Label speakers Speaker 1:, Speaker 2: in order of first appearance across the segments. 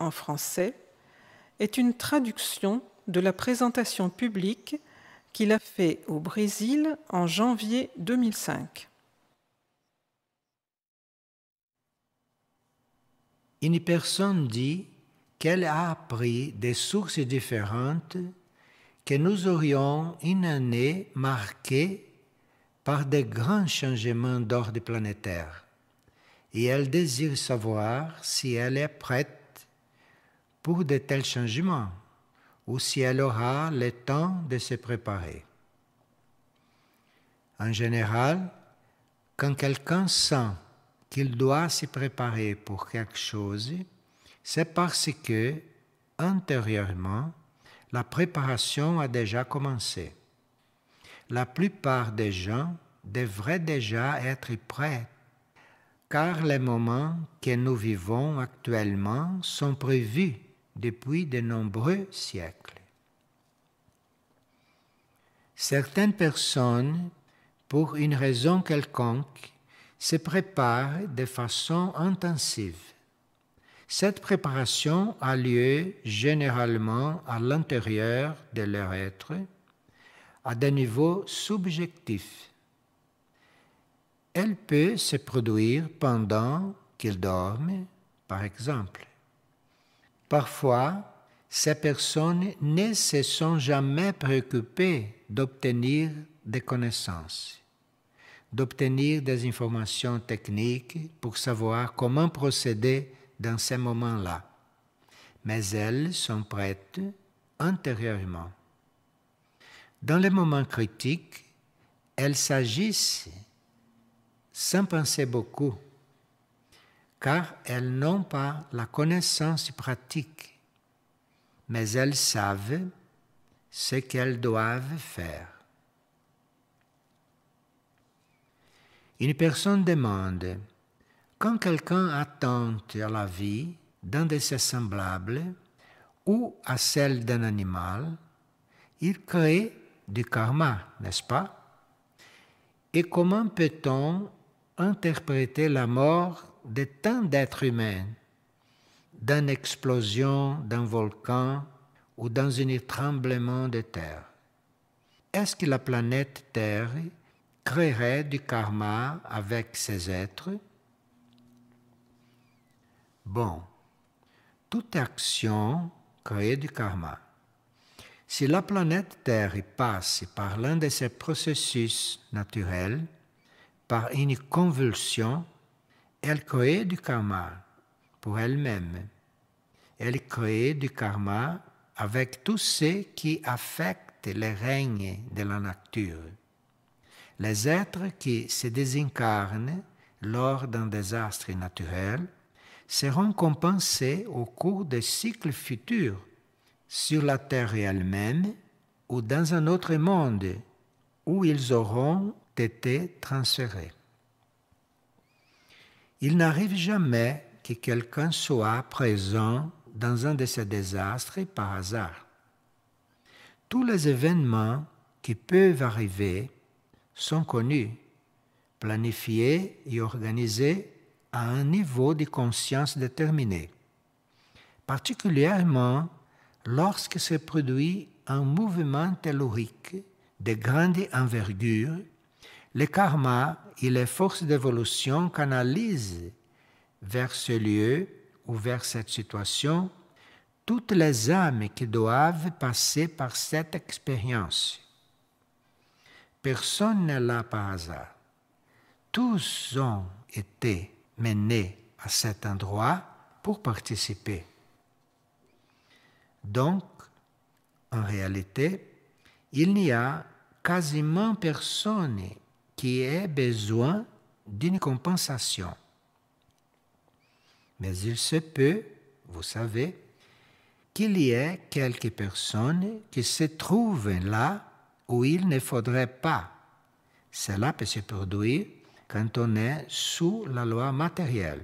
Speaker 1: en français est une traduction de la présentation publique qu'il a fait au Brésil en janvier 2005. Une personne dit qu'elle a appris des sources différentes que nous aurions une année marquée par des grands changements d'ordre planétaire et elle désire savoir si elle est prête pour de tels changements, ou si elle aura le temps de se préparer. En général, quand quelqu'un sent qu'il doit se préparer pour quelque chose, c'est parce que, antérieurement, la préparation a déjà commencé. La plupart des gens devraient déjà être prêts, car les moments que nous vivons actuellement sont prévus depuis de nombreux siècles. Certaines personnes, pour une raison quelconque, se préparent de façon intensive. Cette préparation a lieu généralement à l'intérieur de leur être, à des niveaux subjectifs. Elle peut se produire pendant qu'ils dorment, par exemple. Parfois, ces personnes ne se sont jamais préoccupées d'obtenir des connaissances, d'obtenir des informations techniques pour savoir comment procéder dans ces moments-là. Mais elles sont prêtes intérieurement. Dans les moments critiques, elles s'agissent sans penser beaucoup car elles n'ont pas la connaissance pratique, mais elles savent ce qu'elles doivent faire. Une personne demande, quand quelqu'un attente la vie d'un de ses semblables ou à celle d'un animal, il crée du karma, n'est-ce pas Et comment peut-on interpréter la mort de tant d'êtres humains dans explosion d'un volcan ou dans un tremblement de terre Est-ce que la planète Terre créerait du karma avec ces êtres Bon, toute action crée du karma. Si la planète Terre passe par l'un de ces processus naturels, par une convulsion, elle crée du karma pour elle-même. Elle crée du karma avec tous ce qui affectent les règnes de la nature. Les êtres qui se désincarnent lors d'un désastre naturel seront compensés au cours des cycles futurs sur la Terre elle-même ou dans un autre monde où ils auront été transférés. Il n'arrive jamais que quelqu'un soit présent dans un de ces désastres par hasard. Tous les événements qui peuvent arriver sont connus, planifiés et organisés à un niveau de conscience déterminé, particulièrement lorsque se produit un mouvement tellurique de grande envergure le karma et les forces d'évolution canalisent vers ce lieu ou vers cette situation toutes les âmes qui doivent passer par cette expérience. Personne n'est là par hasard. Tous ont été menés à cet endroit pour participer. Donc, en réalité, il n'y a quasiment personne qui ait besoin d'une compensation. Mais il se peut, vous savez, qu'il y ait quelques personnes qui se trouvent là où il ne faudrait pas. Cela peut se produire quand on est sous la loi matérielle.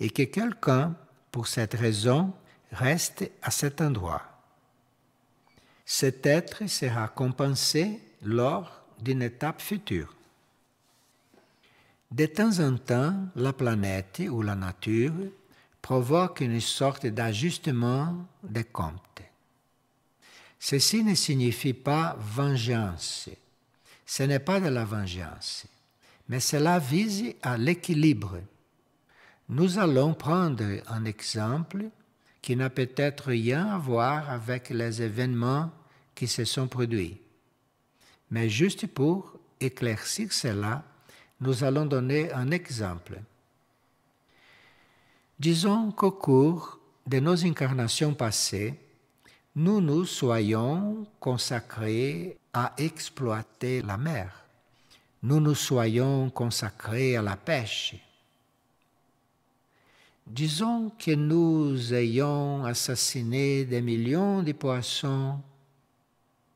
Speaker 1: Et que quelqu'un, pour cette raison, reste à cet endroit. Cet être sera compensé lors d'une étape future. De temps en temps, la planète ou la nature provoque une sorte d'ajustement des comptes. Ceci ne signifie pas vengeance. Ce n'est pas de la vengeance, mais cela vise à l'équilibre. Nous allons prendre un exemple qui n'a peut-être rien à voir avec les événements qui se sont produits. Mais juste pour éclaircir cela, nous allons donner un exemple. Disons qu'au cours de nos incarnations passées, nous nous soyons consacrés à exploiter la mer. Nous nous soyons consacrés à la pêche. Disons que nous ayons assassiné des millions de poissons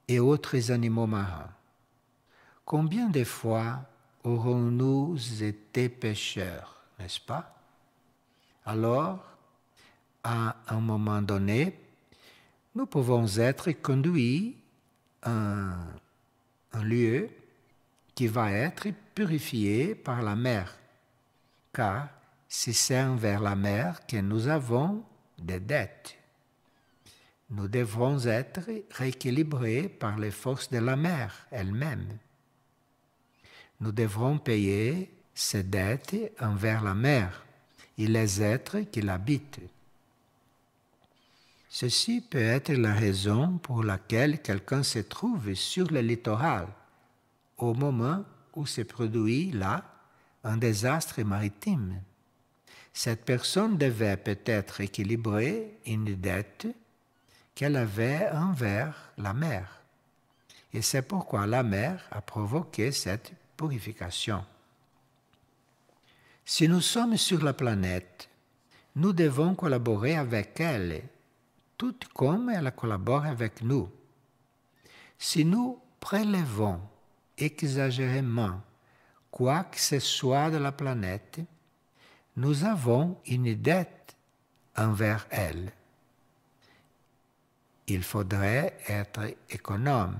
Speaker 1: et autres animaux marins combien de fois aurons-nous été pécheurs, n'est-ce pas Alors, à un moment donné, nous pouvons être conduits à un, lieu qui va être purifié par la mer, car c'est envers la mer que nous avons des dettes. Nous devrons être rééquilibrés par les forces de la mer elle-même nous devrons payer ses dettes envers la mer et les êtres qui l'habitent. Ceci peut être la raison pour laquelle quelqu'un se trouve sur le littoral au moment où se produit là un désastre maritime. Cette personne devait peut-être équilibrer une dette qu'elle avait envers la mer. Et c'est pourquoi la mer a provoqué cette si nous sommes sur la planète, nous devons collaborer avec elle, tout comme elle collabore avec nous. Si nous prélevons exagérément quoi que ce soit de la planète, nous avons une dette envers elle. Il faudrait être économe,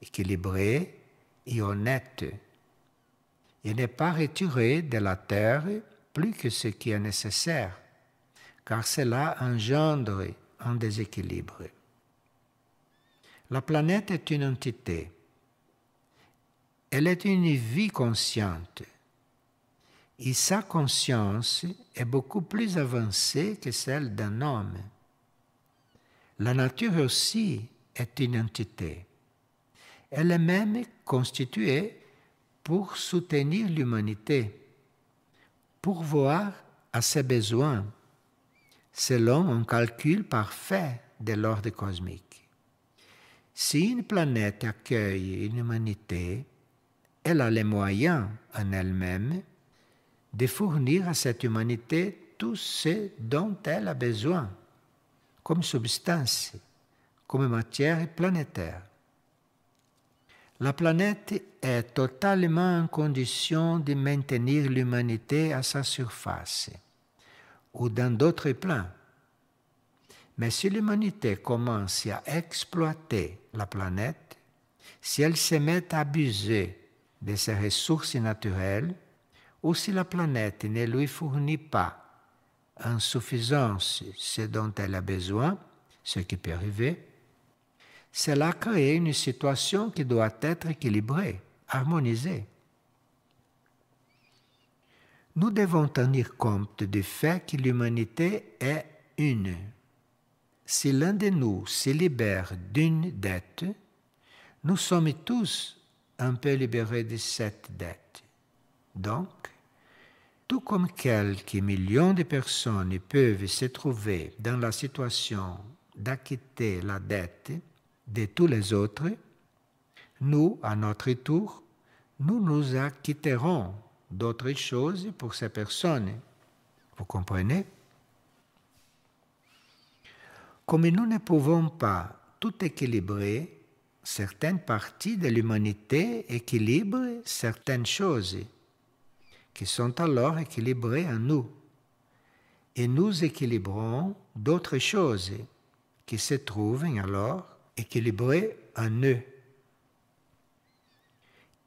Speaker 1: équilibré et honnête. Il n'est pas retiré de la terre plus que ce qui est nécessaire, car cela engendre un déséquilibre. La planète est une entité. Elle est une vie consciente. Et sa conscience est beaucoup plus avancée que celle d'un homme. La nature aussi est une entité. Elle est même constituée pour soutenir l'humanité, pour voir à ses besoins, selon un calcul parfait de l'ordre cosmique. Si une planète accueille une humanité, elle a les moyens en elle-même de fournir à cette humanité tout ce dont elle a besoin, comme substance, comme matière planétaire. La planète est totalement en condition de maintenir l'humanité à sa surface ou dans d'autres plans. Mais si l'humanité commence à exploiter la planète, si elle se met à abuser de ses ressources naturelles, ou si la planète ne lui fournit pas en suffisance ce dont elle a besoin, ce qui peut arriver, cela crée une situation qui doit être équilibrée, harmonisée. Nous devons tenir compte du fait que l'humanité est une. Si l'un de nous se libère d'une dette, nous sommes tous un peu libérés de cette dette. Donc, tout comme quelques millions de personnes peuvent se trouver dans la situation d'acquitter la dette, de tous les autres, nous, à notre tour, nous nous acquitterons d'autres choses pour ces personnes. Vous comprenez Comme nous ne pouvons pas tout équilibrer, certaines parties de l'humanité équilibrent certaines choses qui sont alors équilibrées en nous. Et nous équilibrons d'autres choses qui se trouvent alors équilibré en eux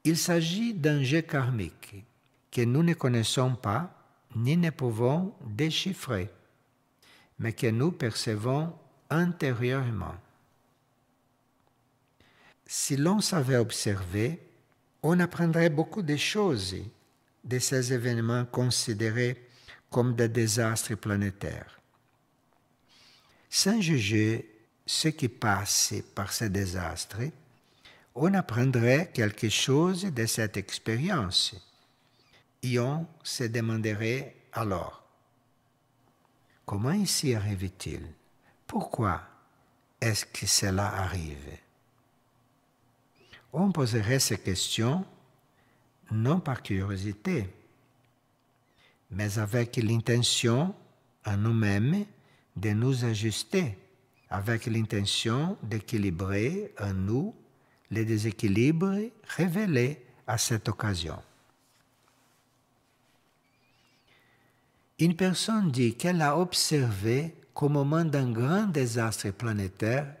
Speaker 1: Il s'agit d'un jeu karmique que nous ne connaissons pas ni ne pouvons déchiffrer, mais que nous percevons intérieurement. Si l'on savait observer, on apprendrait beaucoup de choses de ces événements considérés comme des désastres planétaires. Sans juger ce qui passe par ce désastre, on apprendrait quelque chose de cette expérience. Et on se demanderait alors, comment ici arrive-t-il Pourquoi est-ce que cela arrive On poserait ces questions non par curiosité, mais avec l'intention à nous-mêmes de nous ajuster avec l'intention d'équilibrer en nous les déséquilibres révélés à cette occasion. Une personne dit qu'elle a observé qu'au moment d'un grand désastre planétaire,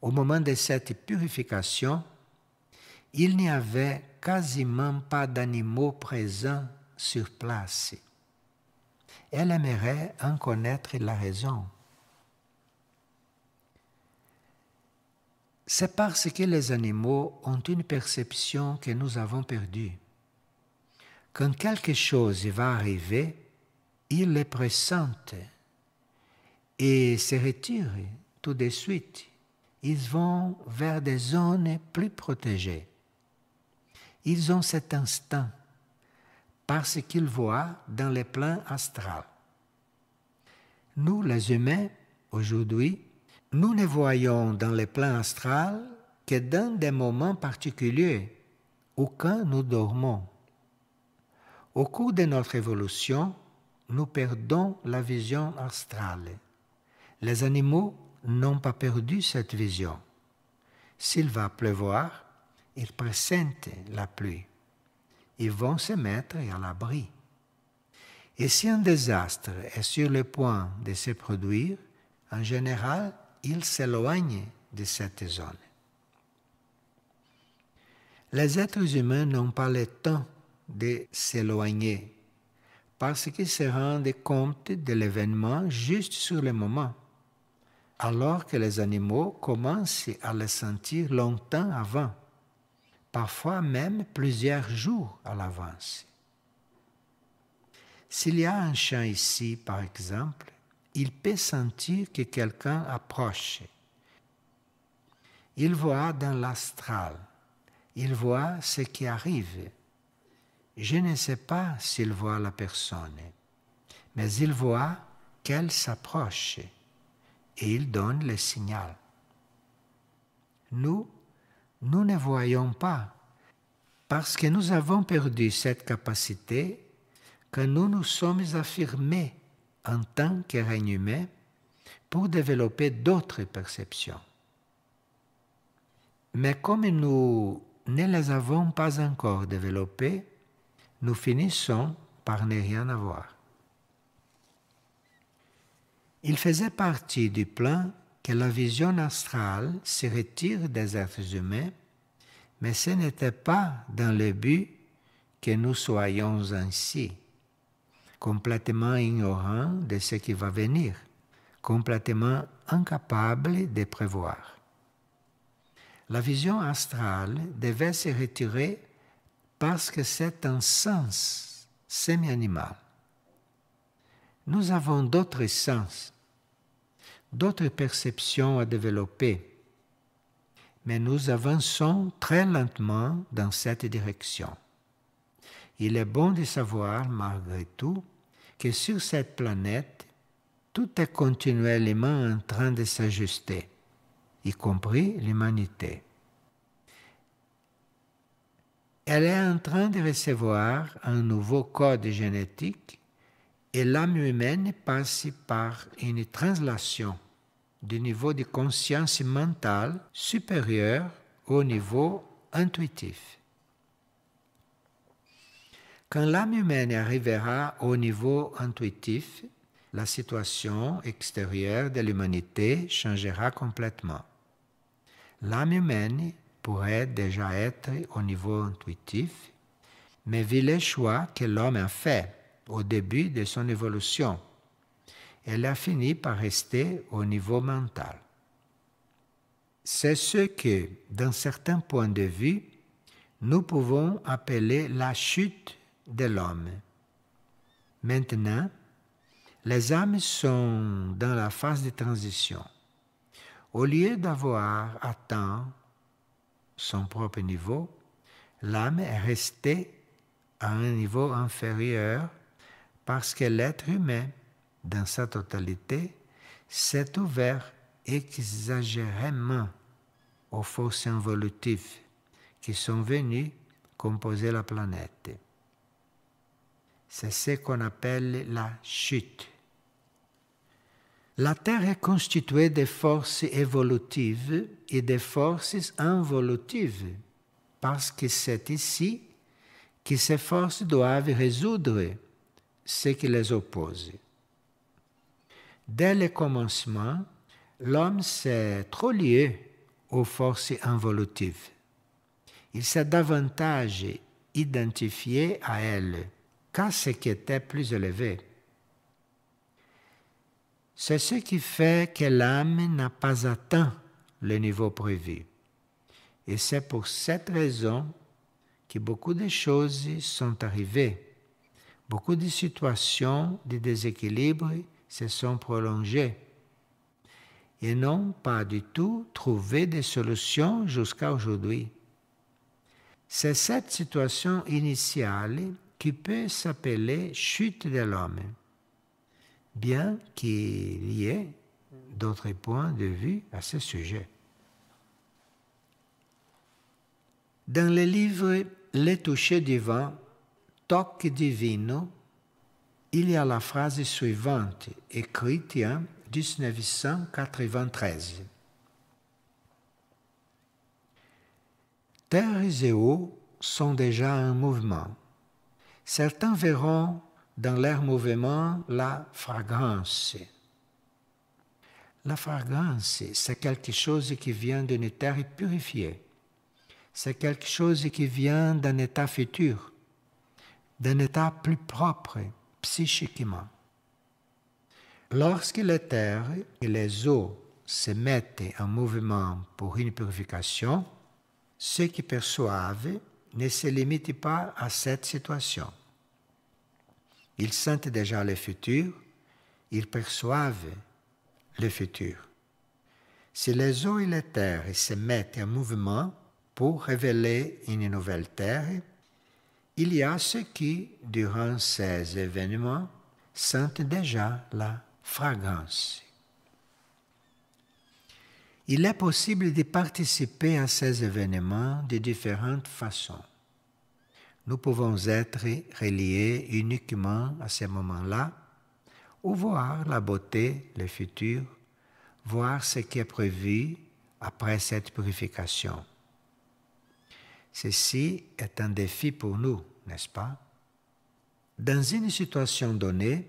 Speaker 1: au moment de cette purification, il n'y avait quasiment pas d'animaux présents sur place. Elle aimerait en connaître la raison. c'est parce que les animaux ont une perception que nous avons perdue. Quand quelque chose va arriver, ils le pressentent et se retirent tout de suite. Ils vont vers des zones plus protégées. Ils ont cet instinct parce qu'ils voient dans les plans astral. Nous, les humains, aujourd'hui, nous ne voyons dans le plan astral que dans des moments particuliers ou quand nous dormons. Au cours de notre évolution, nous perdons la vision astrale. Les animaux n'ont pas perdu cette vision. S'il va pleuvoir, ils pressentent la pluie. Ils vont se mettre à l'abri. Et si un désastre est sur le point de se produire, en général, il s'éloigne de cette zone. Les êtres humains n'ont pas le temps de s'éloigner parce qu'ils se rendent compte de l'événement juste sur le moment, alors que les animaux commencent à le sentir longtemps avant, parfois même plusieurs jours à l'avance. S'il y a un champ ici, par exemple, il peut sentir que quelqu'un approche. Il voit dans l'astral, il voit ce qui arrive. Je ne sais pas s'il voit la personne, mais il voit qu'elle s'approche et il donne le signal. Nous, nous ne voyons pas parce que nous avons perdu cette capacité que nous nous sommes affirmés en tant que règne humain pour développer d'autres perceptions. Mais comme nous ne les avons pas encore développées, nous finissons par ne rien avoir. Il faisait partie du plan que la vision astrale se retire des êtres humains, mais ce n'était pas dans le but que nous soyons ainsi complètement ignorant de ce qui va venir, complètement incapable de prévoir. La vision astrale devait se retirer parce que c'est un sens semi-animal. Nous avons d'autres sens, d'autres perceptions à développer, mais nous avançons très lentement dans cette direction. Il est bon de savoir, malgré tout, que sur cette planète, tout est continuellement en train de s'ajuster, y compris l'humanité. Elle est en train de recevoir un nouveau code génétique et l'âme humaine passe par une translation du niveau de conscience mentale supérieur au niveau intuitif. Quand l'âme humaine arrivera au niveau intuitif, la situation extérieure de l'humanité changera complètement. L'âme humaine pourrait déjà être au niveau intuitif, mais vu les choix que l'homme a fait au début de son évolution, elle a fini par rester au niveau mental. C'est ce que, d'un certain point de vue, nous pouvons appeler la chute de l'homme. Maintenant, les âmes sont dans la phase de transition. Au lieu d'avoir atteint son propre niveau, l'âme est restée à un niveau inférieur parce que l'être humain, dans sa totalité, s'est ouvert exagérément aux forces involutives qui sont venues composer la planète. C'est ce qu'on appelle la chute. La Terre est constituée de forces évolutives et de forces involutives, parce que c'est ici que ces forces doivent résoudre ce qui les oppose. Dès le commencement, l'homme s'est trop lié aux forces involutives. Il s'est davantage identifié à elles ce qui était plus élevé. C'est ce qui fait que l'âme n'a pas atteint le niveau prévu. Et c'est pour cette raison que beaucoup de choses sont arrivées. Beaucoup de situations de déséquilibre se sont prolongées et n'ont pas du tout trouvé des solutions jusqu'à aujourd'hui. C'est cette situation initiale qui peut s'appeler chute de l'homme, bien qu'il y ait d'autres points de vue à ce sujet. Dans le livre Les touchés divins, Toque divino, il y a la phrase suivante, écrite en 1993. Terre et eau sont déjà en mouvement certains verront dans leur mouvement la fragrance. La fragrance, c'est quelque chose qui vient d'une terre purifiée. C'est quelque chose qui vient d'un état futur, d'un état plus propre psychiquement. Lorsque les terre et les eaux se mettent en mouvement pour une purification, ceux qui perçoivent ne se limitent pas à cette situation. Ils sentent déjà le futur, ils perçoivent le futur. Si les eaux et les terres se mettent en mouvement pour révéler une nouvelle terre, il y a ceux qui, durant ces événements, sentent déjà la fragrance. Il est possible de participer à ces événements de différentes façons nous pouvons être reliés uniquement à ces moments-là, ou voir la beauté, le futur, voir ce qui est prévu après cette purification. Ceci est un défi pour nous, n'est-ce pas Dans une situation donnée,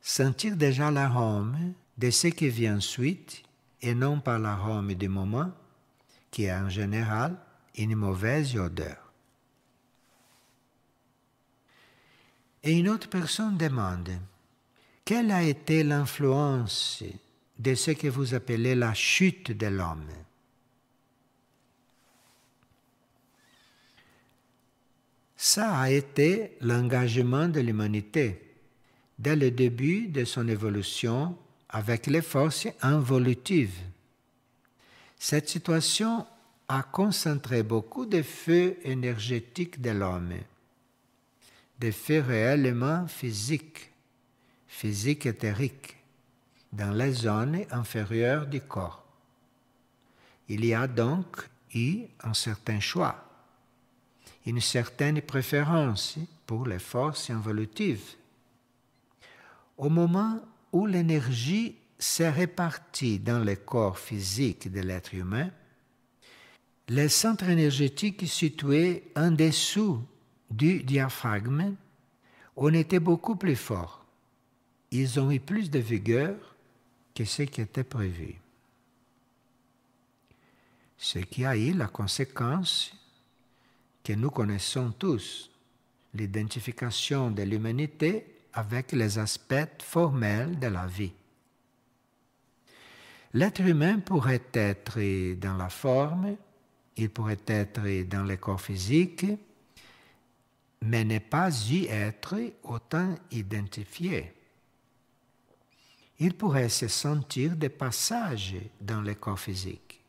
Speaker 1: sentir déjà l'arôme de ce qui vient ensuite et non pas l'arôme du moment, qui est en général une mauvaise odeur. Et une autre personne demande, quelle a été l'influence de ce que vous appelez la chute de l'homme Ça a été l'engagement de l'humanité dès le début de son évolution avec les forces involutives. Cette situation a concentré beaucoup de feux énergétiques de l'homme des faits réellement physiques, physiques éthériques, dans la zone inférieure du corps. Il y a donc eu un certain choix, une certaine préférence pour les forces involutives. Au moment où l'énergie s'est répartie dans le corps physique de l'être humain, les centres énergétiques situés en dessous du diaphragme, on était beaucoup plus fort. Ils ont eu plus de vigueur que ce qui était prévu. Ce qui a eu la conséquence que nous connaissons tous, l'identification de l'humanité avec les aspects formels de la vie. L'être humain pourrait être dans la forme, il pourrait être dans le corps physique, mais n'est pas y être autant identifié. Il pourrait se sentir de passage dans le corps physique.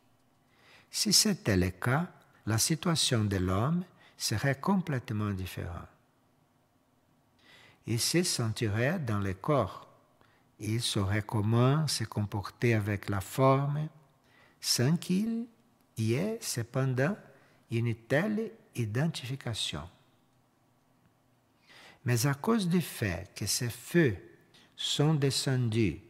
Speaker 1: Si c'était le cas, la situation de l'homme serait complètement différente. Il se sentirait dans le corps. Il saurait comment se comporter avec la forme, sans qu'il y ait cependant une telle identification. Mais à cause du fait que ces feux sont descendus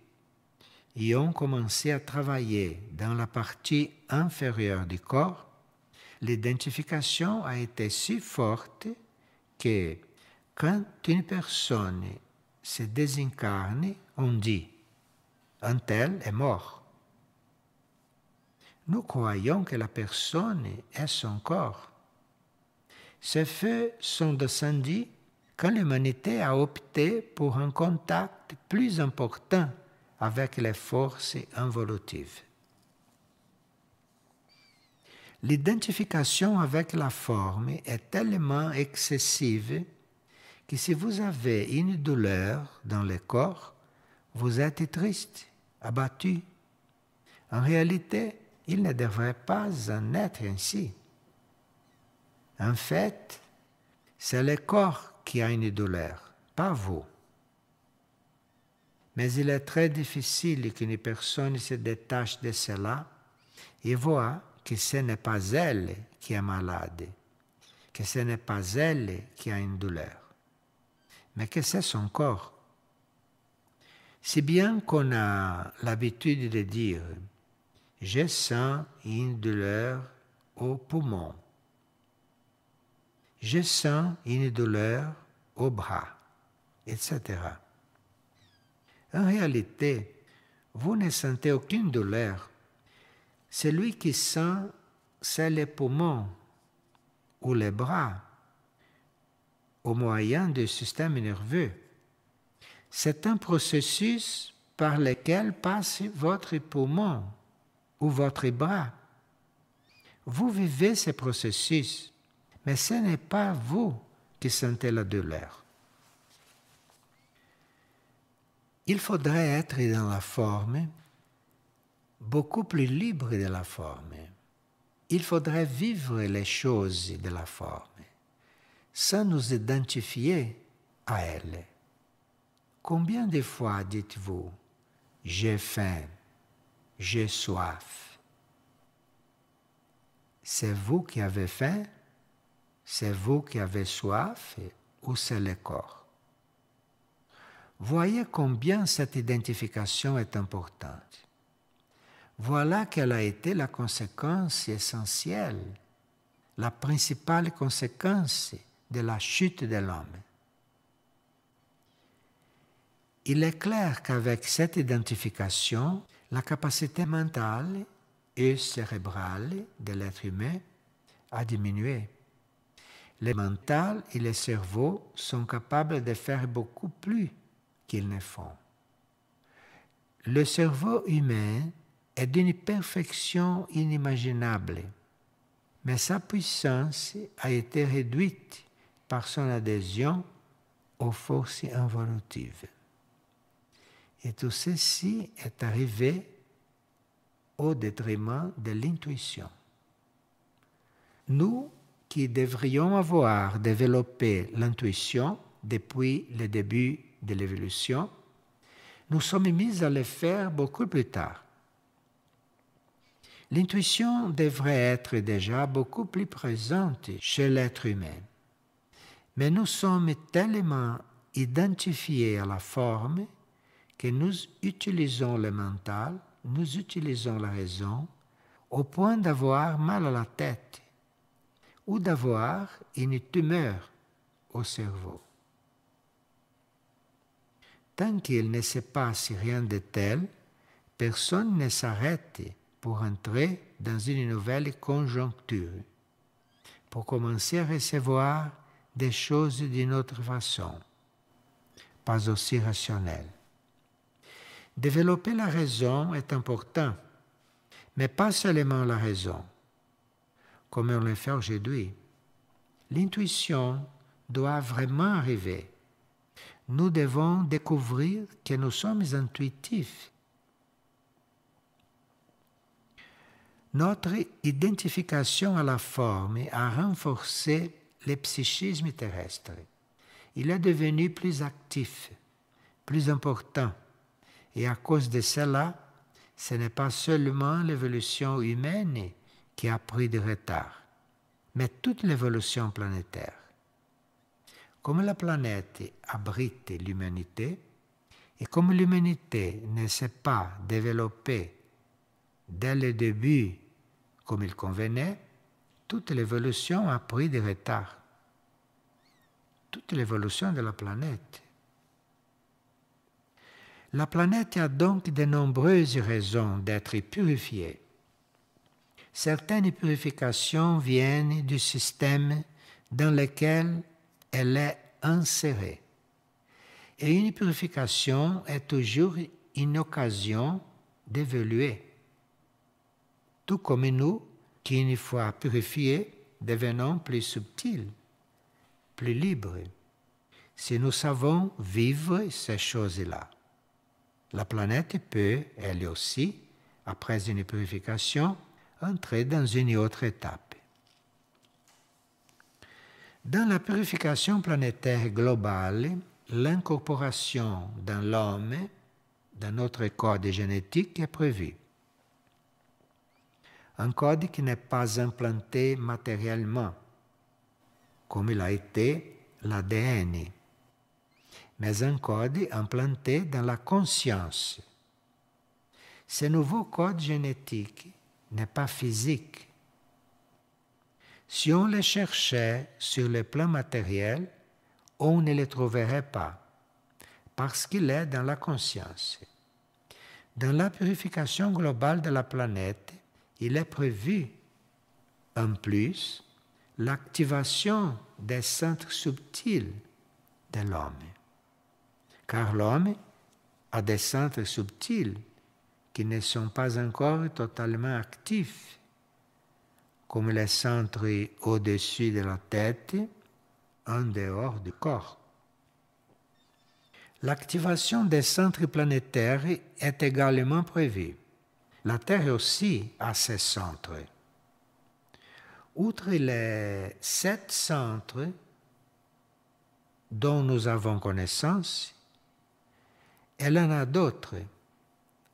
Speaker 1: et ont commencé à travailler dans la partie inférieure du corps, l'identification a été si forte que quand une personne se désincarne, on dit un tel est mort. Nous croyons que la personne est son corps. Ces feux sont descendus quand l'humanité a opté pour un contact plus important avec les forces involutives. L'identification avec la forme est tellement excessive que si vous avez une douleur dans le corps, vous êtes triste, abattu. En réalité, il ne devrait pas en être ainsi. En fait, c'est le corps qui a une douleur, pas vous. Mais il est très difficile qu'une personne se détache de cela et voit que ce n'est pas elle qui est malade, que ce n'est pas elle qui a une douleur, mais que c'est son corps. Si bien qu'on a l'habitude de dire, je sens une douleur au poumon, je sens une douleur au bras, etc. En réalité, vous ne sentez aucune douleur. Celui qui sent, c'est les poumons ou les bras au moyen du système nerveux. C'est un processus par lequel passe votre poumon ou votre bras. Vous vivez ce processus mais ce n'est pas vous qui sentez la douleur. Il faudrait être dans la forme, beaucoup plus libre de la forme. Il faudrait vivre les choses de la forme, sans nous identifier à elles. Combien de fois dites-vous ⁇ J'ai faim, j'ai soif ⁇ C'est vous qui avez faim c'est vous qui avez soif ou c'est le corps Voyez combien cette identification est importante. Voilà quelle a été la conséquence essentielle, la principale conséquence de la chute de l'homme. Il est clair qu'avec cette identification, la capacité mentale et cérébrale de l'être humain a diminué le mental et le cerveau sont capables de faire beaucoup plus qu'ils ne font. Le cerveau humain est d'une perfection inimaginable, mais sa puissance a été réduite par son adhésion aux forces involutives. Et tout ceci est arrivé au détriment de l'intuition. Nous, qui devrions avoir développé l'intuition depuis le début de l'évolution, nous sommes mis à le faire beaucoup plus tard. L'intuition devrait être déjà beaucoup plus présente chez l'être humain. Mais nous sommes tellement identifiés à la forme que nous utilisons le mental, nous utilisons la raison, au point d'avoir mal à la tête ou d'avoir une tumeur au cerveau. Tant qu'il ne se passe rien de tel, personne ne s'arrête pour entrer dans une nouvelle conjoncture, pour commencer à recevoir des choses d'une autre façon, pas aussi rationnelle. Développer la raison est important, mais pas seulement la raison comme on le fait aujourd'hui. L'intuition doit vraiment arriver. Nous devons découvrir que nous sommes intuitifs. Notre identification à la forme a renforcé le psychisme terrestre. Il est devenu plus actif, plus important. Et à cause de cela, ce n'est pas seulement l'évolution humaine qui a pris du retard, mais toute l'évolution planétaire. Comme la planète abrite l'humanité, et comme l'humanité ne s'est pas développée dès le début comme il convenait, toute l'évolution a pris du retard. Toute l'évolution de la planète. La planète a donc de nombreuses raisons d'être purifiée certaines purifications viennent du système dans lequel elle est insérée. Et une purification est toujours une occasion d'évoluer. Tout comme nous, qui une fois purifiés, devenons plus subtils, plus libres, si nous savons vivre ces choses-là. La planète peut, elle aussi, après une purification, entrer dans une autre étape. Dans la purification planétaire globale, l'incorporation dans l'homme, dans notre code génétique, est prévue. Un code qui n'est pas implanté matériellement, comme il été l'ADN, mais un code implanté dans la conscience. Ce nouveau code génétique n'est pas physique. Si on les cherchait sur le plan matériel, on ne les trouverait pas, parce qu'il est dans la conscience. Dans la purification globale de la planète, il est prévu, en plus, l'activation des centres subtils de l'homme, car l'homme a des centres subtils qui ne sont pas encore totalement actifs, comme les centres au-dessus de la tête, en dehors du corps. L'activation des centres planétaires est également prévue. La Terre aussi a ses centres. Outre les sept centres dont nous avons connaissance, elle en a d'autres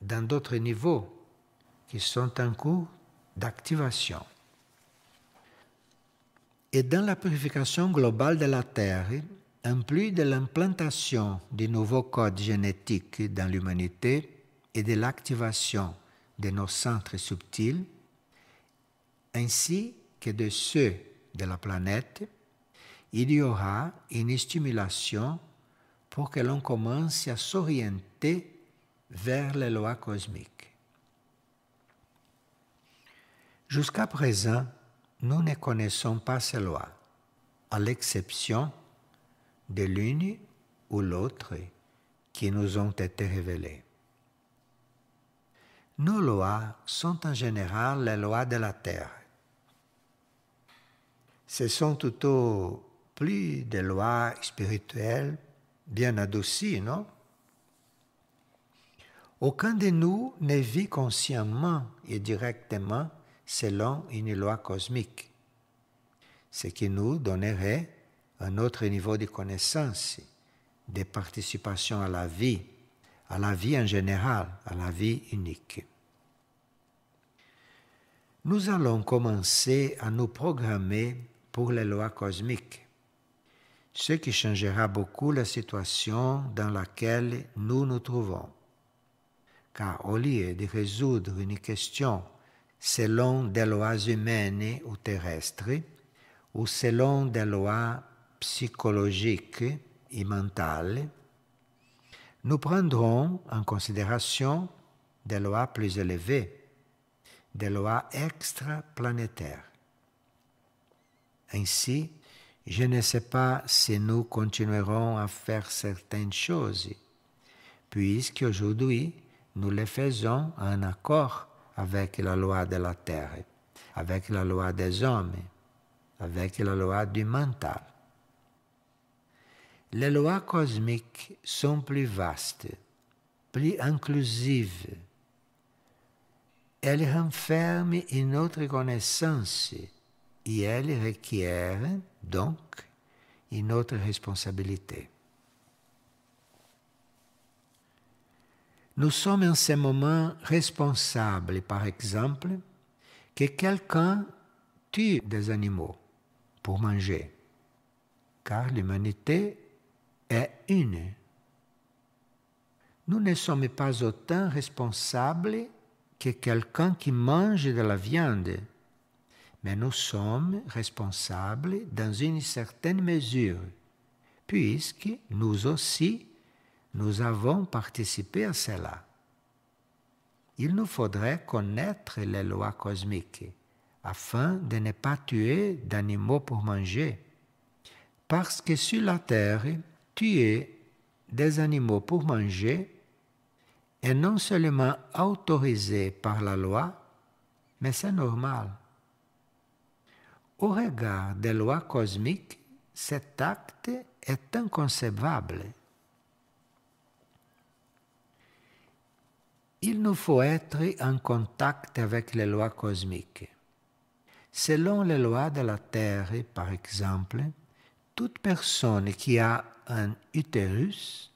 Speaker 1: dans d'autres niveaux qui sont en cours d'activation. Et dans la purification globale de la Terre, en plus de l'implantation de nouveaux codes génétiques dans l'humanité et de l'activation de nos centres subtils, ainsi que de ceux de la planète, il y aura une stimulation pour que l'on commence à s'orienter vers les lois cosmiques. Jusqu'à présent, nous ne connaissons pas ces lois, à l'exception de l'une ou l'autre qui nous ont été révélées. Nos lois sont en général les lois de la Terre. Ce sont plutôt plus des lois spirituelles bien adoucies, non aucun de nous ne vit consciemment et directement selon une loi cosmique, ce qui nous donnerait un autre niveau de connaissance, de participation à la vie, à la vie en général, à la vie unique. Nous allons commencer à nous programmer pour les lois cosmiques, ce qui changera beaucoup la situation dans laquelle nous nous trouvons car au lieu de résoudre une question selon des lois humaines ou terrestres, ou selon des lois psychologiques et mentales, nous prendrons en considération des lois plus élevées, des lois extraplanétaires. Ainsi, je ne sais pas si nous continuerons à faire certaines choses, puisque aujourd'hui, nous les faisons en accord avec la loi de la terre, avec la loi des hommes, avec la loi du mental. Les lois cosmiques sont plus vastes, plus inclusives. Elles renferment une autre connaissance et elles requièrent donc une autre responsabilité. Nous sommes en ce moment responsables, par exemple, que quelqu'un tue des animaux pour manger, car l'humanité est une. Nous ne sommes pas autant responsables que quelqu'un qui mange de la viande, mais nous sommes responsables dans une certaine mesure, puisque nous aussi nous avons participé à cela. Il nous faudrait connaître les lois cosmiques afin de ne pas tuer d'animaux pour manger. Parce que sur la terre, tuer des animaux pour manger est non seulement autorisé par la loi, mais c'est normal. Au regard des lois cosmiques, cet acte est inconcevable il nous faut être en contact avec les lois cosmiques. Selon les lois de la Terre, par exemple, toute personne qui a un utérus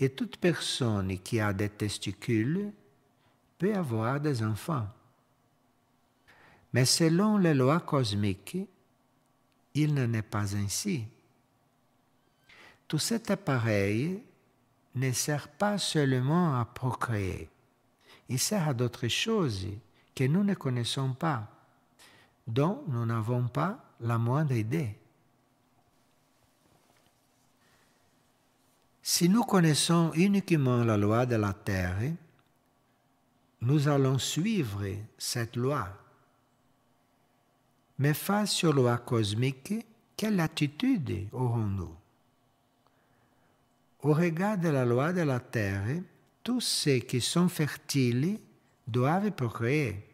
Speaker 1: et toute personne qui a des testicules peut avoir des enfants. Mais selon les lois cosmiques, il n'en est pas ainsi. Tout cet appareil ne sert pas seulement à procréer, il sert à d'autres choses que nous ne connaissons pas, dont nous n'avons pas la moindre idée. Si nous connaissons uniquement la loi de la terre, nous allons suivre cette loi. Mais face aux lois cosmiques, quelle attitude aurons-nous au regard de la loi de la terre, tous ceux qui sont fertiles doivent procréer.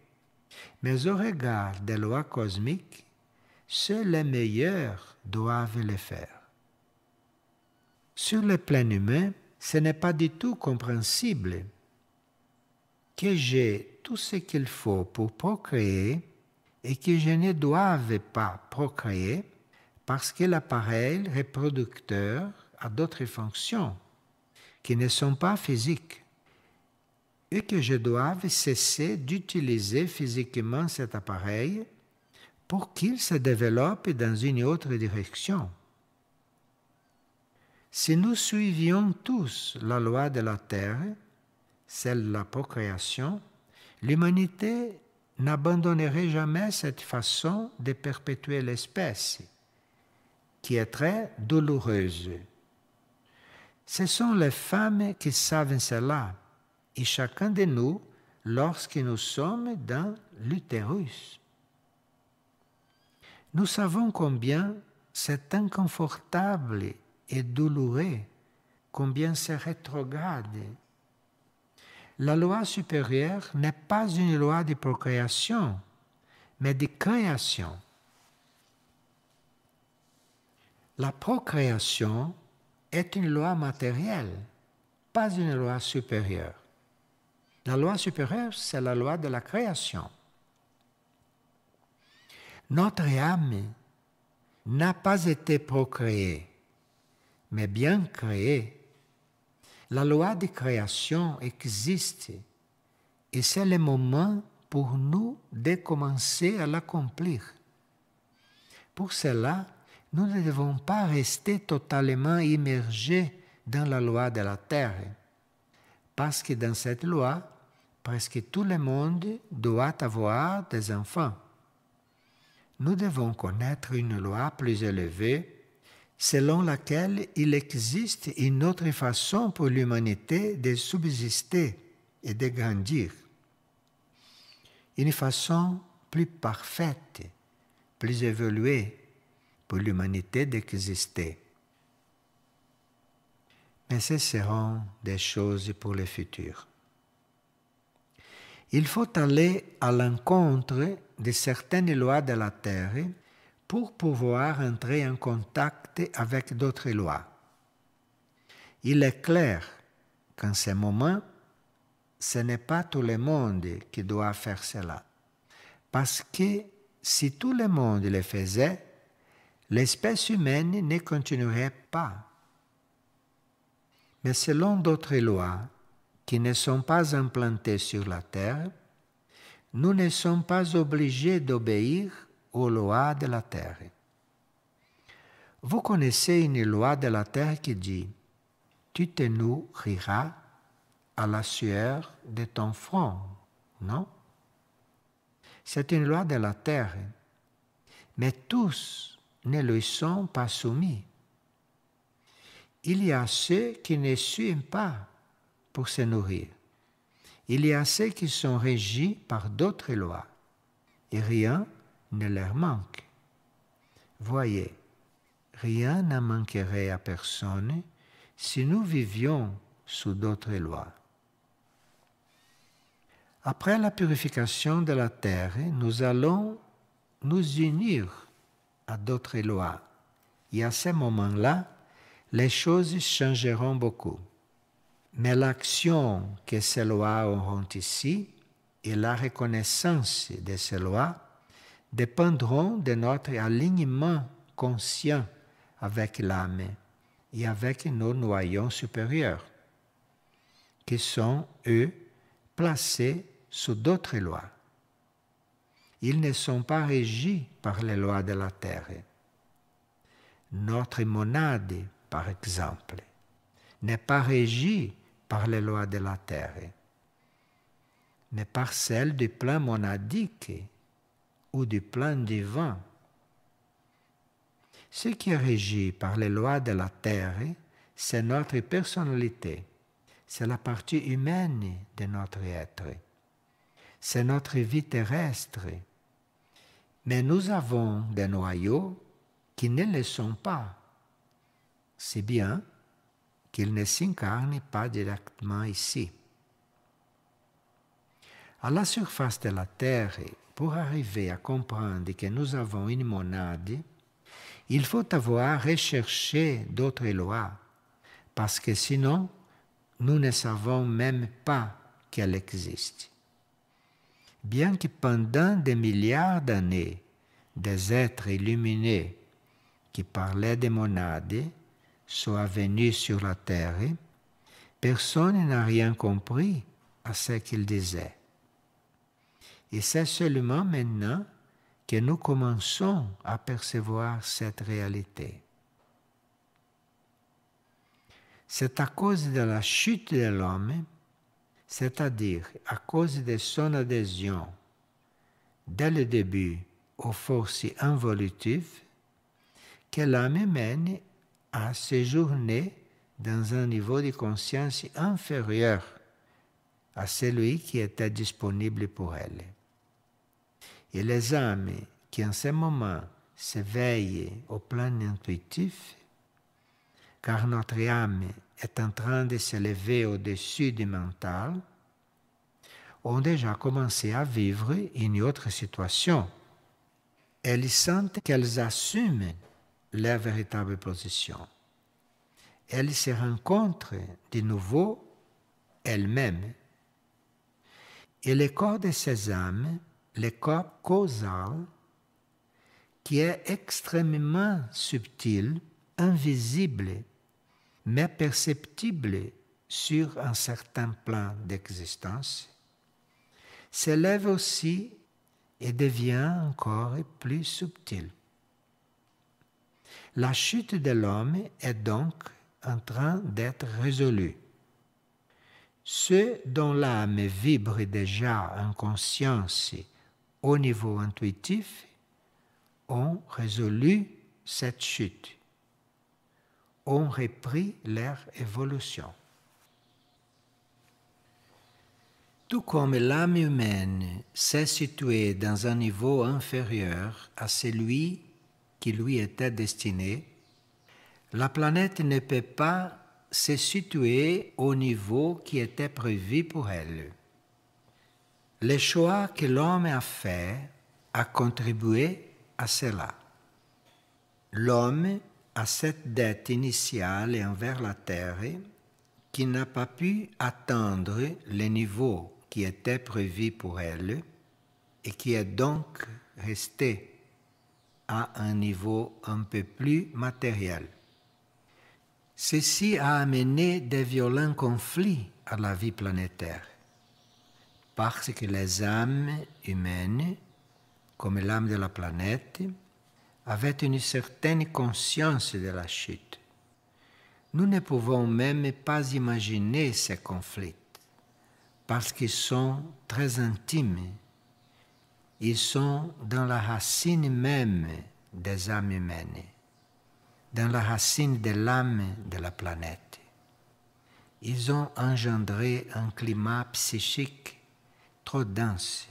Speaker 1: Mais au regard des lois cosmiques, seuls les meilleurs doivent le faire. Sur le plan humain, ce n'est pas du tout compréhensible que j'ai tout ce qu'il faut pour procréer et que je ne doive pas procréer parce que l'appareil reproducteur à d'autres fonctions qui ne sont pas physiques et que je dois cesser d'utiliser physiquement cet appareil pour qu'il se développe dans une autre direction. Si nous suivions tous la loi de la terre, celle de la procréation, l'humanité n'abandonnerait jamais cette façon de perpétuer l'espèce, qui est très douloureuse. Ce sont les femmes qui savent cela, et chacun de nous lorsque nous sommes dans l'utérus. Nous savons combien c'est inconfortable et douloureux, combien c'est rétrograde. La loi supérieure n'est pas une loi de procréation, mais de création. La procréation est une loi matérielle, pas une loi supérieure. La loi supérieure, c'est la loi de la création. Notre âme n'a pas été procréée, mais bien créée. La loi de création existe et c'est le moment pour nous de commencer à l'accomplir. Pour cela, nous ne devons pas rester totalement immergés dans la loi de la terre, parce que dans cette loi, presque tout le monde doit avoir des enfants. Nous devons connaître une loi plus élevée selon laquelle il existe une autre façon pour l'humanité de subsister et de grandir. Une façon plus parfaite, plus évoluée pour l'humanité d'exister. Mais ce seront des choses pour le futur. Il faut aller à l'encontre de certaines lois de la Terre pour pouvoir entrer en contact avec d'autres lois. Il est clair qu'en ce moment, ce n'est pas tout le monde qui doit faire cela. Parce que si tout le monde le faisait, l'espèce humaine ne continuerait pas. Mais selon d'autres lois qui ne sont pas implantées sur la Terre, nous ne sommes pas obligés d'obéir aux lois de la Terre. Vous connaissez une loi de la Terre qui dit Tu te nourriras à la sueur de ton front, non C'est une loi de la Terre. Mais tous ne le sont pas soumis. Il y a ceux qui ne suivent pas pour se nourrir. Il y a ceux qui sont régis par d'autres lois et rien ne leur manque. Voyez, rien ne manquerait à personne si nous vivions sous d'autres lois. Après la purification de la terre, nous allons nous unir à d'autres lois. Et à ce moment-là, les choses changeront beaucoup. Mais l'action que ces lois auront ici et la reconnaissance de ces lois dépendront de notre alignement conscient avec l'âme et avec nos noyaux supérieurs, qui sont, eux, placés sous d'autres lois ils ne sont pas régis par les lois de la terre. Notre monade, par exemple, n'est pas régie par les lois de la terre, mais par celle du plan monadique ou du plan divin. Ce qui est régi par les lois de la terre, c'est notre personnalité, c'est la partie humaine de notre être, c'est notre vie terrestre mais nous avons des noyaux qui ne le sont pas, si bien qu'ils ne s'incarnent pas directement ici. À la surface de la Terre, pour arriver à comprendre que nous avons une monade, il faut avoir recherché d'autres lois, parce que sinon, nous ne savons même pas qu'elle existe bien que pendant des milliards d'années, des êtres illuminés qui parlaient des monades soient venus sur la terre, personne n'a rien compris à ce qu'ils disaient. Et c'est seulement maintenant que nous commençons à percevoir cette réalité. C'est à cause de la chute de l'homme c'est-à-dire à cause de son adhésion dès le début aux forces involutives que l'âme mène à séjourner dans un niveau de conscience inférieur à celui qui était disponible pour elle. Et les âmes qui en ce moment s'éveillent au plan intuitif car notre âme est en train de s'élever au-dessus du mental, ont déjà commencé à vivre une autre situation. Elles sentent qu'elles assument leur véritable position. Elles se rencontrent de nouveau elles-mêmes. Et le corps de ces âmes, le corps causal, qui est extrêmement subtil, invisible mais perceptible sur un certain plan d'existence, s'élève aussi et devient encore plus subtil. La chute de l'homme est donc en train d'être résolue. Ceux dont l'âme vibre déjà en conscience au niveau intuitif ont résolu cette chute ont repris leur évolution. Tout comme l'âme humaine s'est située dans un niveau inférieur à celui qui lui était destiné, la planète ne peut pas se situer au niveau qui était prévu pour elle. Les choix que l'homme a fait a contribué à cela. L'homme à cette dette initiale envers la Terre qui n'a pas pu atteindre les niveaux qui étaient prévus pour elle et qui est donc restée à un niveau un peu plus matériel. Ceci a amené des violents conflits à la vie planétaire, parce que les âmes humaines, comme l'âme de la planète, avait une certaine conscience de la chute. Nous ne pouvons même pas imaginer ces conflits, parce qu'ils sont très intimes. Ils sont dans la racine même des âmes humaines, dans la racine de l'âme de la planète. Ils ont engendré un climat psychique trop dense.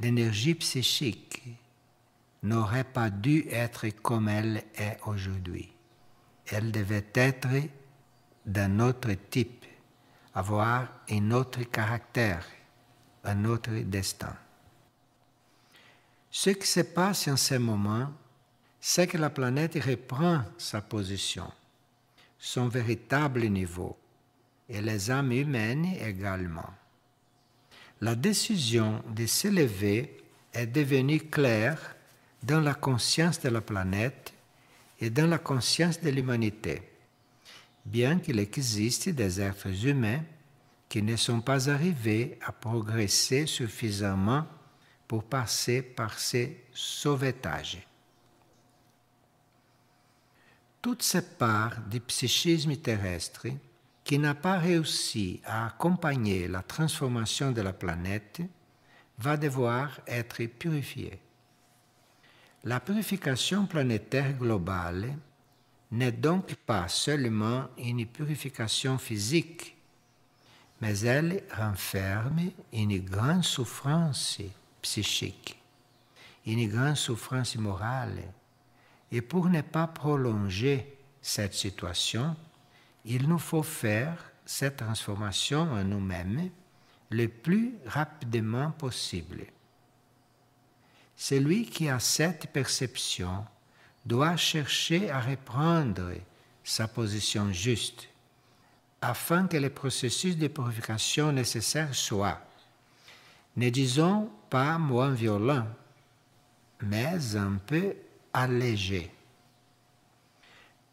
Speaker 1: L'énergie psychique n'aurait pas dû être comme elle est aujourd'hui. Elle devait être d'un autre type, avoir un autre caractère, un autre destin. Ce qui se passe en ce moment, c'est que la planète reprend sa position, son véritable niveau, et les âmes humaines également. La décision de s'élever est devenue claire dans la conscience de la planète et dans la conscience de l'humanité, bien qu'il existe des êtres humains qui ne sont pas arrivés à progresser suffisamment pour passer par ces sauvetages. Toute cette part du psychisme terrestre qui n'a pas réussi à accompagner la transformation de la planète va devoir être purifiée. La purification planétaire globale n'est donc pas seulement une purification physique, mais elle renferme une grande souffrance psychique, une grande souffrance morale. Et pour ne pas prolonger cette situation, il nous faut faire cette transformation en nous-mêmes le plus rapidement possible. Celui qui a cette perception doit chercher à reprendre sa position juste afin que le processus de purification nécessaire soit, ne disons pas moins violent, mais un peu allégé.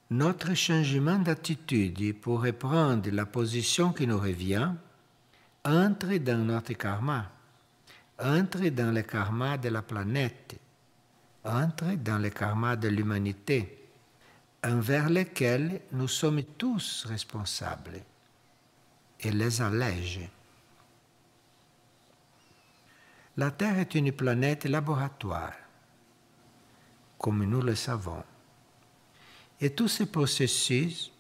Speaker 1: Notre changement d'attitude pour reprendre la position qui nous revient entre dans notre karma entre dans le karma de la planète, entre dans le karma de l'humanité, envers lesquels nous sommes tous responsables, et les allège. La Terre est une planète laboratoire, comme nous le savons. Et tous ces processus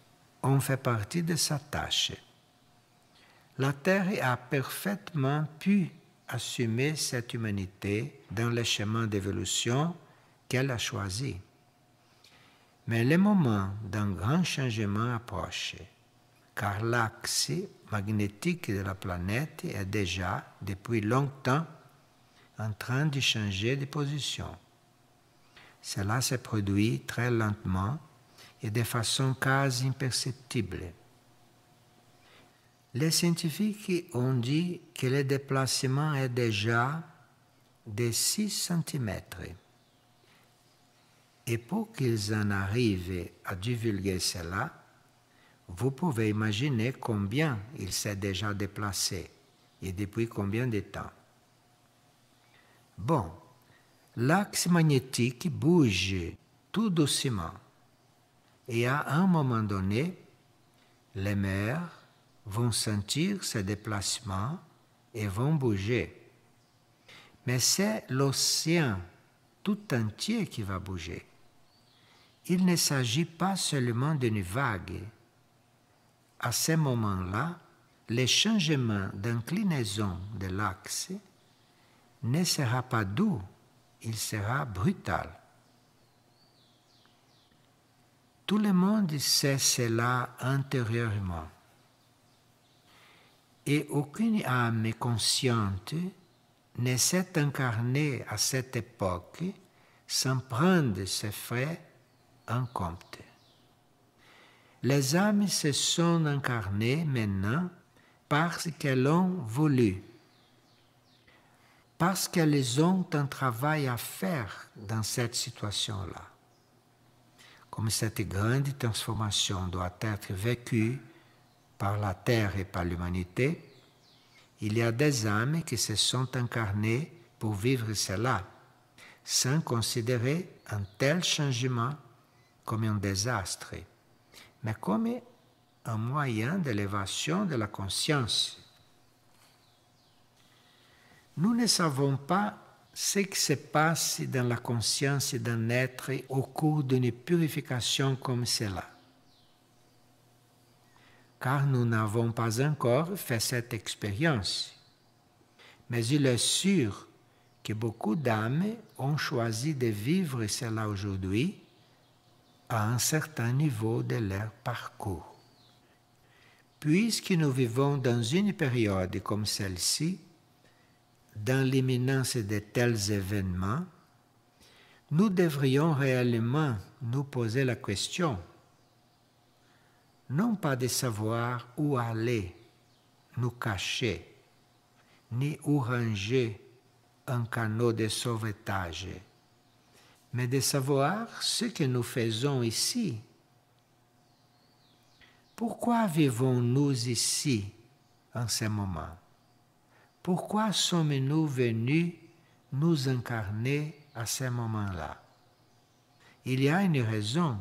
Speaker 1: ont fait partie de sa tâche. La Terre a parfaitement pu assumer cette humanité dans le chemin d'évolution qu'elle a choisi. Mais le moment d'un grand changement approche, car l'axe magnétique de la planète est déjà, depuis longtemps, en train de changer de position. Cela se produit très lentement et de façon quasi imperceptible. Les scientifiques ont dit que le déplacement est déjà de 6 cm. Et pour qu'ils en arrivent à divulguer cela, vous pouvez imaginer combien il s'est déjà déplacé et depuis combien de temps. Bon, l'axe magnétique bouge tout doucement et à un moment donné, les mers vont sentir ce déplacement et vont bouger. Mais c'est l'océan tout entier qui va bouger. Il ne s'agit pas seulement d'une vague. À ce moment-là, le changement d'inclinaison de l'axe ne sera pas doux, il sera brutal. Tout le monde sait cela intérieurement et aucune âme consciente ne s'est incarnée à cette époque sans prendre ses frais en compte. Les âmes se sont incarnées maintenant parce qu'elles ont voulu, parce qu'elles ont un travail à faire dans cette situation-là. Comme cette grande transformation doit être vécue par la terre et par l'humanité, il y a des âmes qui se sont incarnées pour vivre cela, sans considérer un tel changement comme un désastre, mais comme un moyen d'élévation de la conscience. Nous ne savons pas ce qui se passe dans la conscience d'un être au cours d'une purification comme cela car nous n'avons pas encore fait cette expérience. Mais il est sûr que beaucoup d'âmes ont choisi de vivre cela aujourd'hui à un certain niveau de leur parcours. Puisque nous vivons dans une période comme celle-ci, dans l'imminence de tels événements, nous devrions réellement nous poser la question non pas de savoir où aller, nous cacher, ni où ranger un canot de sauvetage, mais de savoir ce que nous faisons ici. Pourquoi vivons-nous ici en ce moment Pourquoi sommes-nous venus nous incarner à ce moment-là Il y a une raison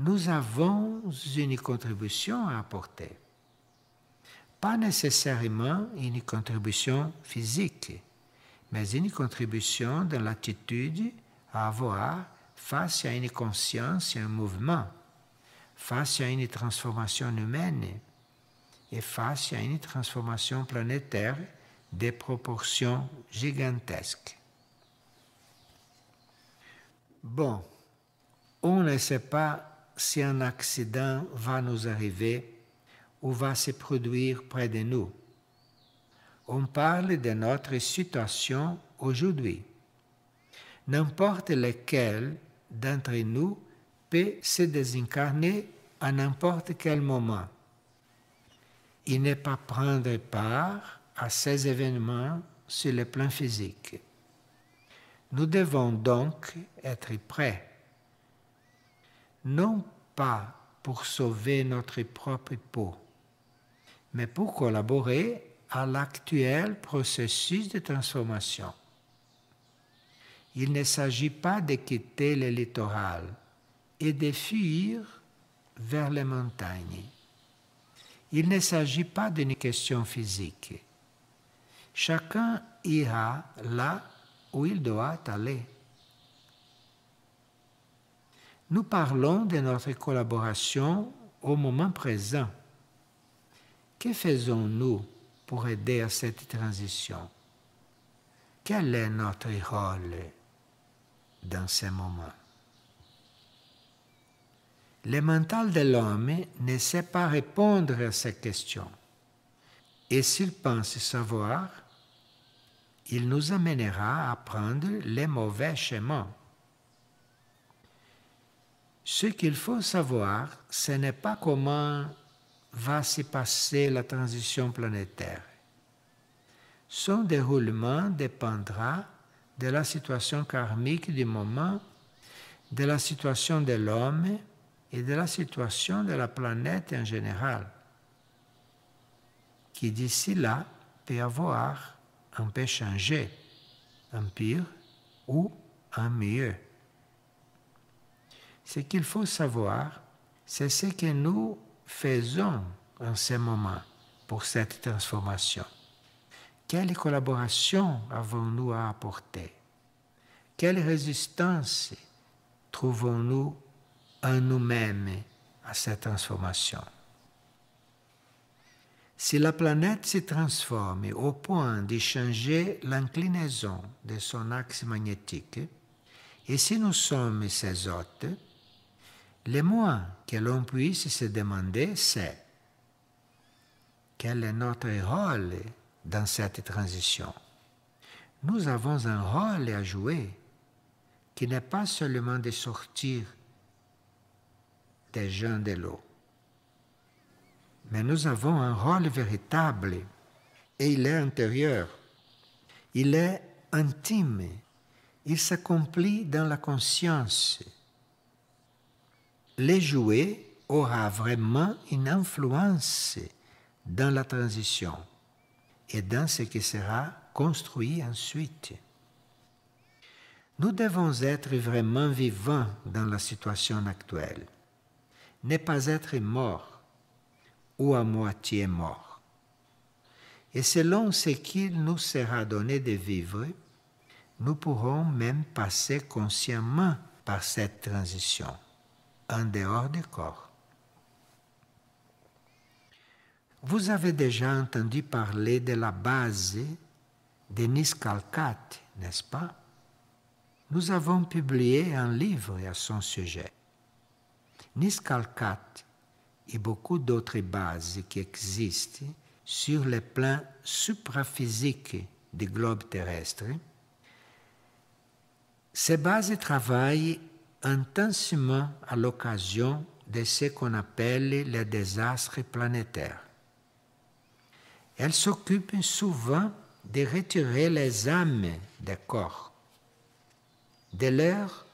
Speaker 1: nous avons une contribution à apporter. Pas nécessairement une contribution physique, mais une contribution de l'attitude à avoir face à une conscience et un mouvement, face à une transformation humaine et face à une transformation planétaire des proportions gigantesques. Bon, on ne sait pas si un accident va nous arriver ou va se produire près de nous. On parle de notre situation aujourd'hui. N'importe lequel d'entre nous peut se désincarner à n'importe quel moment. Il n'est pas prendre part à ces événements sur le plan physique. Nous devons donc être prêts non pas pour sauver notre propre peau, mais pour collaborer à l'actuel processus de transformation. Il ne s'agit pas de quitter le littoral et de fuir vers les montagnes. Il ne s'agit pas d'une question physique. Chacun ira là où il doit aller nous parlons de notre collaboration au moment présent. Que faisons-nous pour aider à cette transition Quel est notre rôle dans ce moment Le mental de l'homme ne sait pas répondre à ces questions. Et s'il pense savoir, il nous amènera à prendre les mauvais chemins ce qu'il faut savoir, ce n'est pas comment va se passer la transition planétaire. Son déroulement dépendra de la situation karmique du moment, de la situation de l'homme et de la situation de la planète en général, qui d'ici là peut avoir un peu changé, un pire ou un mieux ce qu'il faut savoir, c'est ce que nous faisons en ce moment pour cette transformation. Quelle collaboration avons-nous à apporter Quelle résistance trouvons-nous en nous-mêmes à cette transformation Si la planète se transforme au point de changer l'inclinaison de son axe magnétique, et si nous sommes ses hôtes, le moins que l'on puisse se demander, c'est quel est notre rôle dans cette transition Nous avons un rôle à jouer qui n'est pas seulement de sortir des gens de l'eau, mais nous avons un rôle véritable et il est intérieur, il est intime, il s'accomplit dans la conscience les jouets aura vraiment une influence dans la transition et dans ce qui sera construit ensuite. Nous devons être vraiment vivants dans la situation actuelle, ne pas être morts ou à moitié morts. Et selon ce qu'il nous sera donné de vivre, nous pourrons même passer consciemment par cette transition en dehors du corps. Vous avez déjà entendu parler de la base de Nisqalcat, n'est-ce pas Nous avons publié un livre à son sujet. Nisqalcat et beaucoup d'autres bases qui existent sur les plans supraphysiques du globe terrestre, ces bases travaillent intensément à l'occasion de ce qu'on appelle les désastres planétaires. Elles s'occupent souvent de retirer les âmes des corps, de leur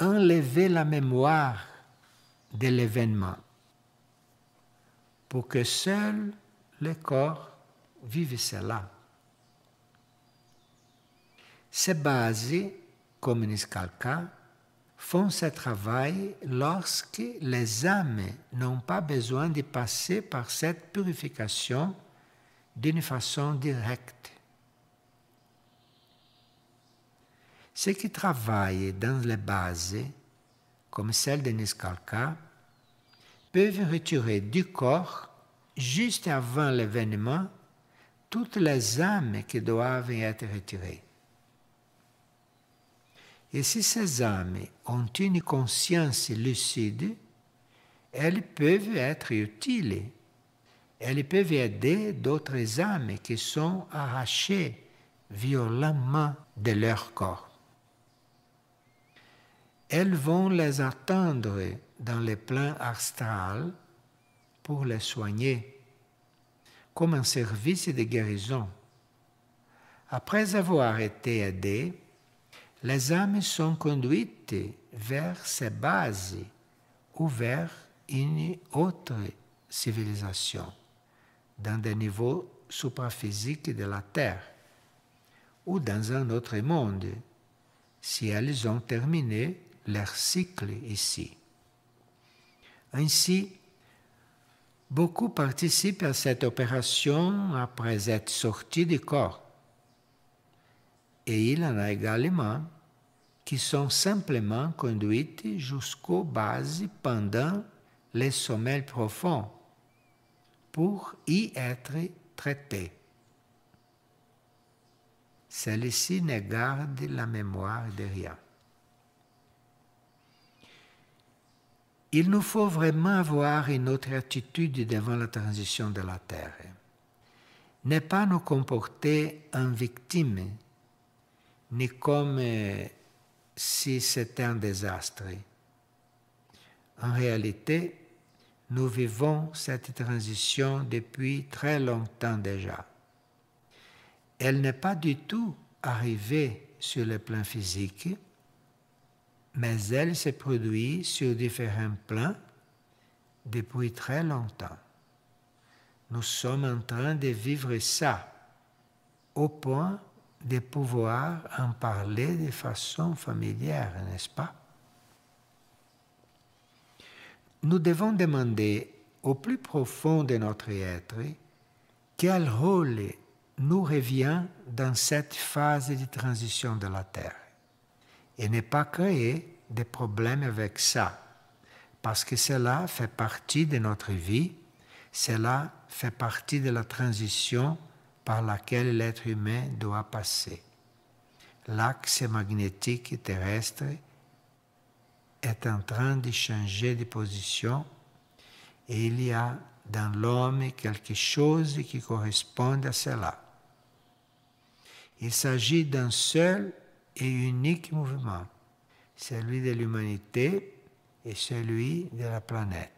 Speaker 1: enlever la mémoire de l'événement, pour que seul le corps vive cela. Se basé, comme Niscalca, font ce travail lorsque les âmes n'ont pas besoin de passer par cette purification d'une façon directe. Ceux qui travaillent dans les bases, comme celle de Niskalka, peuvent retirer du corps, juste avant l'événement, toutes les âmes qui doivent être retirées. Et si ces âmes ont une conscience lucide, elles peuvent être utiles. Elles peuvent aider d'autres âmes qui sont arrachées violemment de leur corps. Elles vont les attendre dans les plans astral pour les soigner, comme un service de guérison. Après avoir été aidées, les âmes sont conduites vers ces bases ou vers une autre civilisation, dans des niveaux supraphysiques de la Terre ou dans un autre monde, si elles ont terminé leur cycle ici. Ainsi, beaucoup participent à cette opération après être sortis du corps et il en a également qui sont simplement conduites jusqu'aux bases pendant les sommeils profonds pour y être traités. Celle-ci ne garde la mémoire de rien. Il nous faut vraiment avoir une autre attitude devant la transition de la Terre. Ne pas nous comporter en victime ni comme euh, si c'était un désastre. En réalité, nous vivons cette transition depuis très longtemps déjà. Elle n'est pas du tout arrivée sur le plan physique, mais elle se produit sur différents plans depuis très longtemps. Nous sommes en train de vivre ça au point de pouvoir en parler de façon familière, n'est-ce pas Nous devons demander au plus profond de notre être quel rôle nous revient dans cette phase de transition de la Terre et ne pas créer des problèmes avec ça, parce que cela fait partie de notre vie, cela fait partie de la transition par laquelle l'être humain doit passer. L'axe magnétique terrestre est en train de changer de position et il y a dans l'homme quelque chose qui correspond à cela. Il s'agit d'un seul et unique mouvement, celui de l'humanité et celui de la planète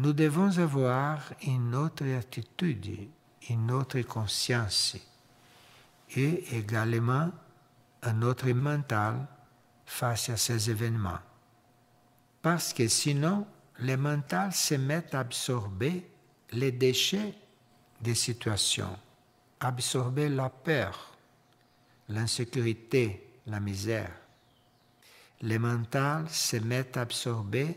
Speaker 1: nous devons avoir une autre attitude, une autre conscience et également un autre mental face à ces événements. Parce que sinon, le mental se met à absorber les déchets des situations, absorber la peur, l'insécurité, la misère. Le mental se met à absorber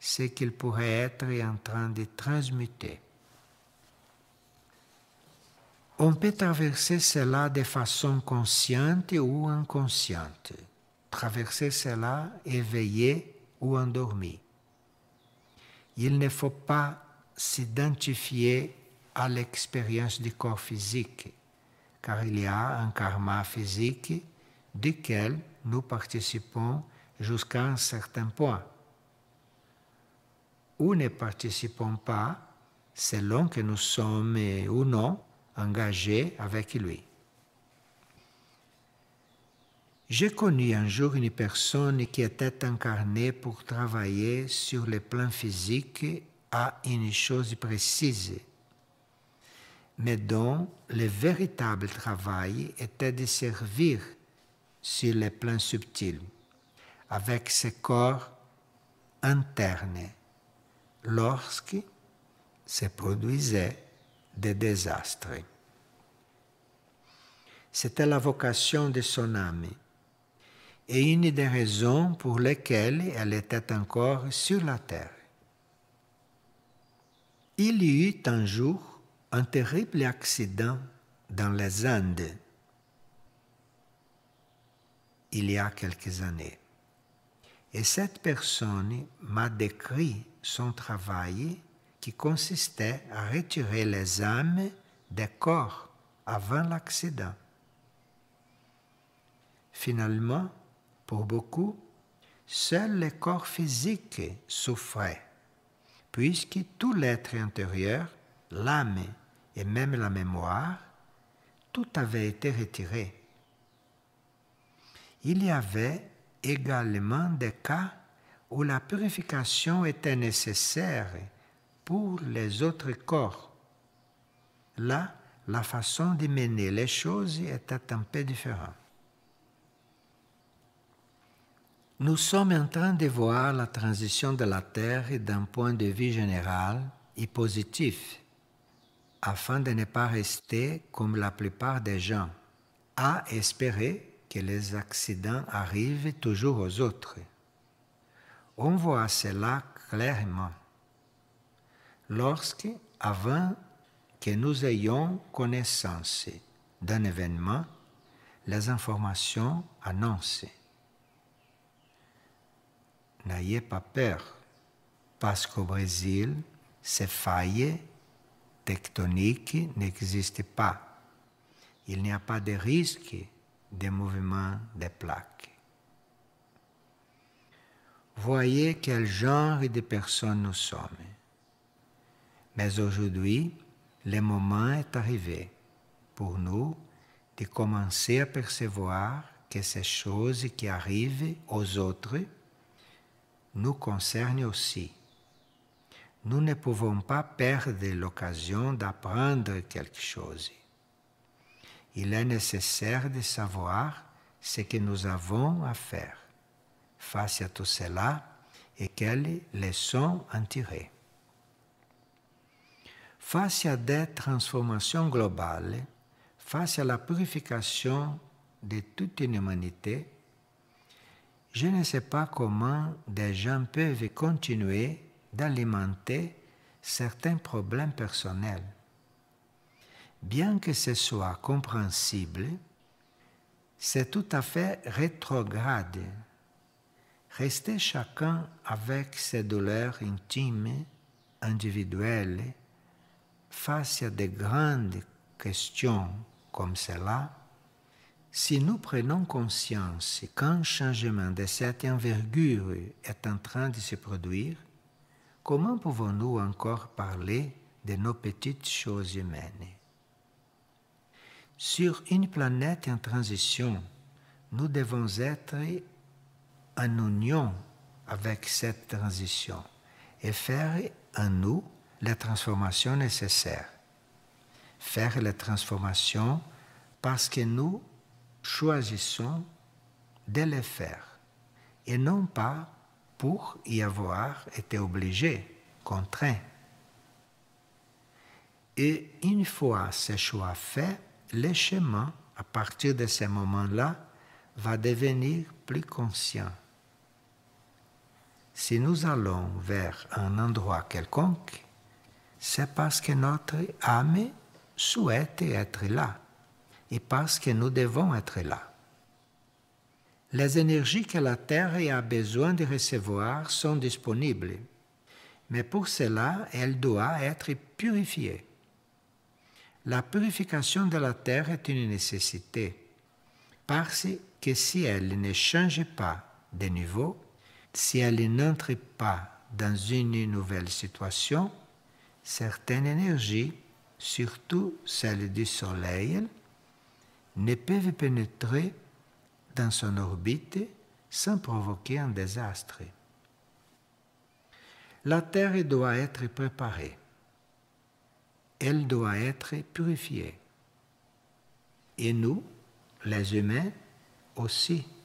Speaker 1: ce qu'il pourrait être en train de transmuter. On peut traverser cela de façon consciente ou inconsciente. Traverser cela éveillé ou endormi. Il ne faut pas s'identifier à l'expérience du corps physique, car il y a un karma physique duquel nous participons jusqu'à un certain point ou ne participons pas selon que nous sommes ou non engagés avec lui. J'ai connu un jour une personne qui était incarnée pour travailler sur le plan physique à une chose précise, mais dont le véritable travail était de servir sur le plan subtil, avec ses corps internes lorsque se produisaient des désastres. C'était la vocation de son âme et une des raisons pour lesquelles elle était encore sur la terre. Il y eut un jour un terrible accident dans les Andes, il y a quelques années. Et cette personne m'a décrit son travail qui consistait à retirer les âmes des corps avant l'accident. Finalement, pour beaucoup, seuls les corps physiques souffraient, puisque tout l'être intérieur, l'âme et même la mémoire, tout avait été retiré. Il y avait également des cas où la purification était nécessaire pour les autres corps. Là, la façon de mener les choses était un peu différente. Nous sommes en train de voir la transition de la Terre d'un point de vue général et positif, afin de ne pas rester comme la plupart des gens, à espérer que les accidents arrivent toujours aux autres. On voit cela clairement lorsque, avant que nous ayons connaissance d'un événement, les informations annoncées. N'ayez pas peur, parce qu'au Brésil, ces failles tectoniques n'existent pas. Il n'y a pas de risque de mouvement des plaques voyez quel genre de personnes nous sommes. Mais aujourd'hui, le moment est arrivé pour nous de commencer à percevoir que ces choses qui arrivent aux autres nous concernent aussi. Nous ne pouvons pas perdre l'occasion d'apprendre quelque chose. Il est nécessaire de savoir ce que nous avons à faire face à tout cela et quelles leçons en tirer. Face à des transformations globales, face à la purification de toute une humanité, je ne sais pas comment des gens peuvent continuer d'alimenter certains problèmes personnels. Bien que ce soit compréhensible, c'est tout à fait rétrograde Restez chacun avec ses douleurs intimes, individuelles, face à de grandes questions comme cela. si nous prenons conscience qu'un changement de cette envergure est en train de se produire, comment pouvons-nous encore parler de nos petites choses humaines Sur une planète en transition, nous devons être en union avec cette transition et faire en nous la transformation nécessaire. Faire la transformation parce que nous choisissons de le faire et non pas pour y avoir été obligé, contraint. Et une fois ce choix fait, le chemin, à partir de ce moment-là, va devenir plus conscient si nous allons vers un endroit quelconque, c'est parce que notre âme souhaite être là et parce que nous devons être là. Les énergies que la Terre a besoin de recevoir sont disponibles, mais pour cela, elle doit être purifiée. La purification de la Terre est une nécessité, parce que si elle ne change pas de niveau, si elle n'entre pas dans une nouvelle situation, certaines énergies, surtout celles du Soleil, ne peuvent pénétrer dans son orbite sans provoquer un désastre. La Terre doit être préparée. Elle doit être purifiée. Et nous, les humains, aussi.